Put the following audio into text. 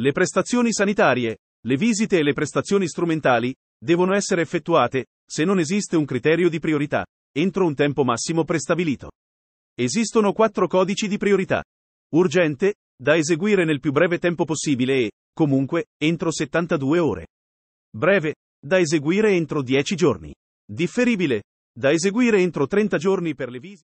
Le prestazioni sanitarie, le visite e le prestazioni strumentali, devono essere effettuate, se non esiste un criterio di priorità, entro un tempo massimo prestabilito. Esistono quattro codici di priorità. Urgente, da eseguire nel più breve tempo possibile e, comunque, entro 72 ore. Breve, da eseguire entro 10 giorni. Differibile, da eseguire entro 30 giorni per le visite.